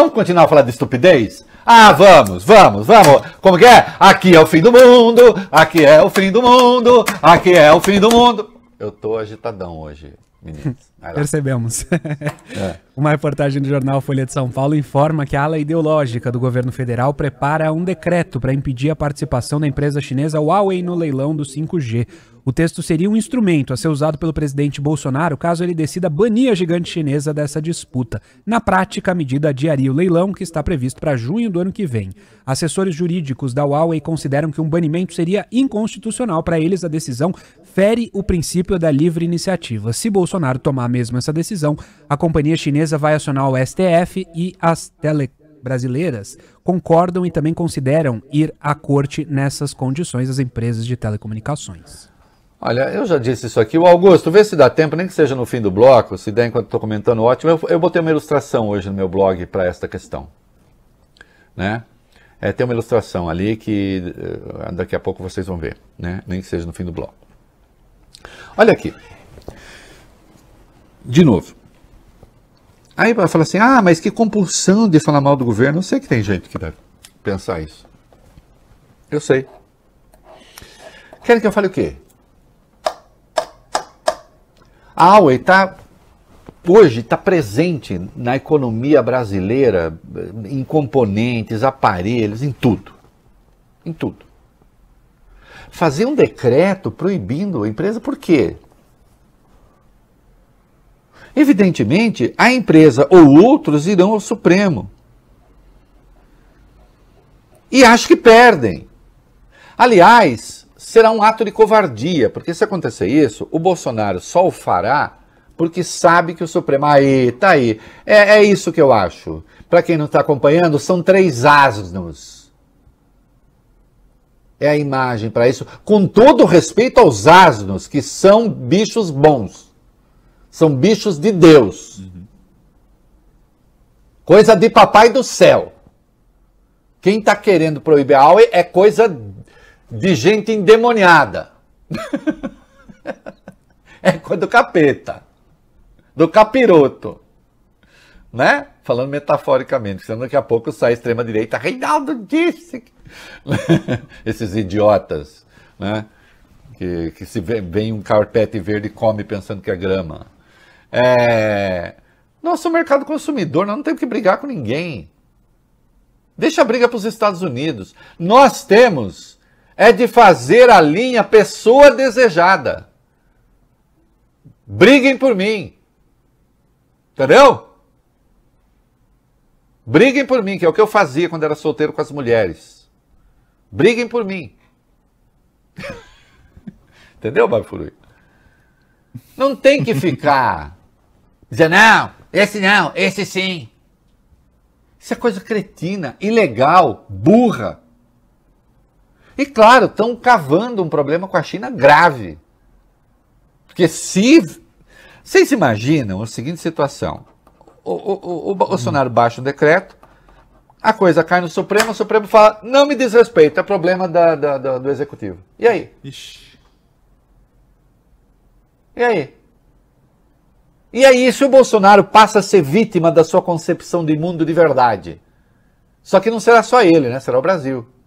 Vamos continuar a falar de estupidez? Ah, vamos, vamos, vamos. Como que é? Aqui é o fim do mundo, aqui é o fim do mundo, aqui é o fim do mundo. Eu tô agitadão hoje, meninos. Percebemos. É. Uma reportagem do jornal Folha de São Paulo informa que a ala ideológica do governo federal prepara um decreto para impedir a participação da empresa chinesa Huawei no leilão do 5G. O texto seria um instrumento a ser usado pelo presidente Bolsonaro caso ele decida banir a gigante chinesa dessa disputa. Na prática, a medida adiaria o leilão, que está previsto para junho do ano que vem. Assessores jurídicos da Huawei consideram que um banimento seria inconstitucional. Para eles, a decisão fere o princípio da livre iniciativa. Se Bolsonaro tomar mesmo essa decisão, a companhia chinesa vai acionar o STF e as telebrasileiras brasileiras concordam e também consideram ir à corte nessas condições as empresas de telecomunicações. Olha, eu já disse isso aqui. O Augusto, vê se dá tempo, nem que seja no fim do bloco, se der enquanto estou comentando, ótimo. Eu, eu botei uma ilustração hoje no meu blog para esta questão. Né? É, tem uma ilustração ali que eh, daqui a pouco vocês vão ver, né? nem que seja no fim do bloco. Olha aqui. De novo. Aí vai falar assim, ah, mas que compulsão de falar mal do governo. Eu sei que tem gente que deve pensar isso. Eu sei. Querem que eu fale o quê? A Huawei está hoje está presente na economia brasileira, em componentes, aparelhos, em tudo. Em tudo. Fazer um decreto proibindo a empresa, por quê? Evidentemente, a empresa ou outros irão ao Supremo. E acho que perdem. Aliás, será um ato de covardia, porque se acontecer isso, o Bolsonaro só o fará porque sabe que o Supremo. Aí, tá aí. É, é isso que eu acho. Para quem não está acompanhando, são três asnos. É a imagem para isso, com todo respeito aos asnos, que são bichos bons. São bichos de Deus. Coisa de papai do céu. Quem está querendo proibir a Aue é coisa de gente endemoniada. é coisa do capeta, do capiroto, né? Falando metaforicamente, senão daqui a pouco sai a extrema-direita. Reinaldo disse. Esses idiotas, né? Que, que se vê, vem um carpete verde e come pensando que é grama. É... Nosso mercado consumidor, nós não temos que brigar com ninguém. Deixa a briga para os Estados Unidos. Nós temos é de fazer a linha pessoa desejada. Briguem por mim. Entendeu? Briguem por mim, que é o que eu fazia quando era solteiro com as mulheres. Briguem por mim. Entendeu, Furui? Não tem que ficar dizendo, não, esse não, esse sim. Isso é coisa cretina, ilegal, burra. E claro, estão cavando um problema com a China grave. Porque se. Vocês imaginam a seguinte situação: o, o, o, o Bolsonaro baixa o decreto, a coisa cai no Supremo, o Supremo fala: não me desrespeita, é problema da, da, da, do Executivo. E aí? Ixi. E aí? E aí, se o Bolsonaro passa a ser vítima da sua concepção de mundo de verdade? Só que não será só ele, né? Será o Brasil.